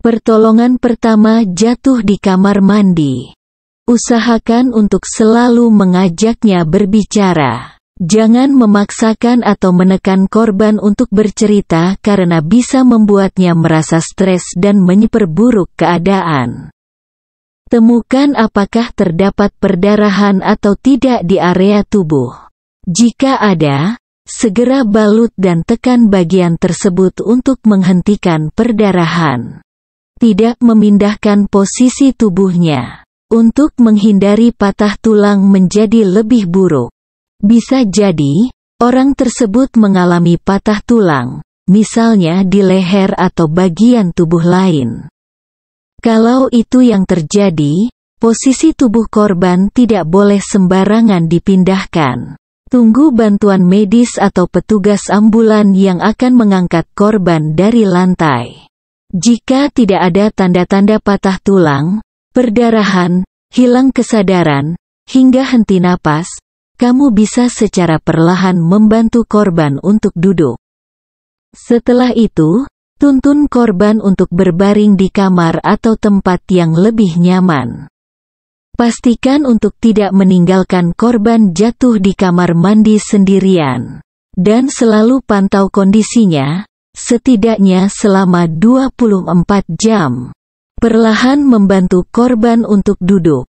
Pertolongan pertama jatuh di kamar mandi. Usahakan untuk selalu mengajaknya berbicara. Jangan memaksakan atau menekan korban untuk bercerita karena bisa membuatnya merasa stres dan menyeperburuk keadaan. Temukan apakah terdapat perdarahan atau tidak di area tubuh. Jika ada, segera balut dan tekan bagian tersebut untuk menghentikan perdarahan tidak memindahkan posisi tubuhnya untuk menghindari patah tulang menjadi lebih buruk. Bisa jadi, orang tersebut mengalami patah tulang, misalnya di leher atau bagian tubuh lain. Kalau itu yang terjadi, posisi tubuh korban tidak boleh sembarangan dipindahkan. Tunggu bantuan medis atau petugas ambulan yang akan mengangkat korban dari lantai. Jika tidak ada tanda-tanda patah tulang, perdarahan, hilang kesadaran, hingga henti napas, kamu bisa secara perlahan membantu korban untuk duduk. Setelah itu, tuntun korban untuk berbaring di kamar atau tempat yang lebih nyaman. Pastikan untuk tidak meninggalkan korban jatuh di kamar mandi sendirian. Dan selalu pantau kondisinya, setidaknya selama 24 jam. Perlahan membantu korban untuk duduk.